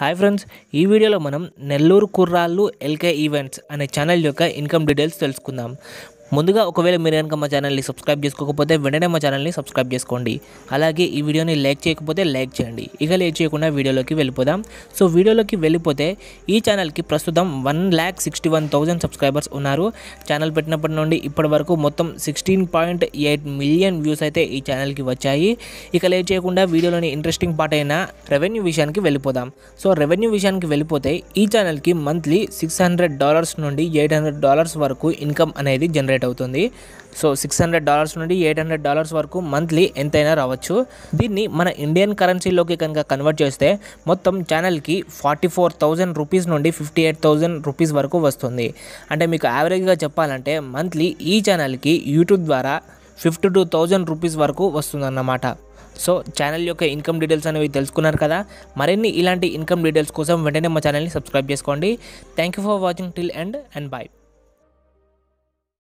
hi friends ఈ వీడియోలో మనం నెల్లూరు కుర్రాళ్ళు ఎల్కే ఈవెంట్స్ అనే ఛానల్ యొక్క ఇన్కమ్ డీటెయిల్స్ తెలుసుకుందాం ముందుగా ఒకవేళ మీరు కనుక మా ఛానల్ని సబ్స్క్రైబ్ చేసుకోకపోతే వెంటనే మా ఛానల్ని సబ్స్క్రైబ్ చేసుకోండి అలాగే ఈ వీడియోని లైక్ చేయకపోతే లైక్ చేయండి ఇక లేట్ చేయకుండా వీడియోలోకి వెళ్ళిపోదాం సో వీడియోలోకి వెళ్ళిపోతే ఈ ఛానల్కి ప్రస్తుతం one lakh sixty one thousand subscribers ఉన్నారు ఛానల్ పెట్టినప్పటి నుండి ఇప్పటి వరకు మొత్తం sixteen point eight million views అయితే ఈ ఛానల్కి వచ్చాయి ఇక లేట్ చేయకుండా వీడియోలోని ఇంట్రెస్టింగ్ పార్ట్ అయిన రెవెన్యూ విషయానికి వెళ్ళిపోదాం సో రెవెన్యూ విషయానికి వెళ్ళిపోతే ఈ ఛానల్కి మంత్లీ సిక్స్ హండ్రెడ్ డాలర్స్ నుండి ఎయిట్ హండ్రెడ్ డాలర్స్ వరకు ఇన్కమ్ అనేది జనరేట్ జనరేట్ అవుతుంది సో సిక్స్ హండ్రెడ్ డాలర్స్ నుండి ఎయిట్ హండ్రెడ్ డాలర్స్ వరకు మంత్లీ ఎంతైనా రావచ్చు దీన్ని మన ఇండియన్ కరెన్సీలోకి కనుక కన్వర్ట్ చేస్తే మొత్తం ఛానల్కి ఫార్టీ ఫోర్ థౌజండ్ రూపీస్ నుండి ఫిఫ్టీ ఎయిట్ థౌజండ్ రూపీస్ వరకు వస్తుంది అంటే మీకు యావరేజ్గా చెప్పాలంటే మంత్లీ ఈ ఛానల్కి యూట్యూబ్ ద్వారా ఫిఫ్టీ టూ థౌజండ్ రూపీస్ వరకు వస్తుందన్నమాట సో ఛానల్ యొక్క ఇన్కమ్ డీటెయిల్స్ అనేవి తెలుసుకున్నారు కదా మరిన్ని ఇలాంటి ఇన్కమ్ డీటెయిల్స్ కోసం వెంటనే మా ఛానల్ని సబ్స్క్రైబ్ చేసుకోండి thank you for watching till end and bye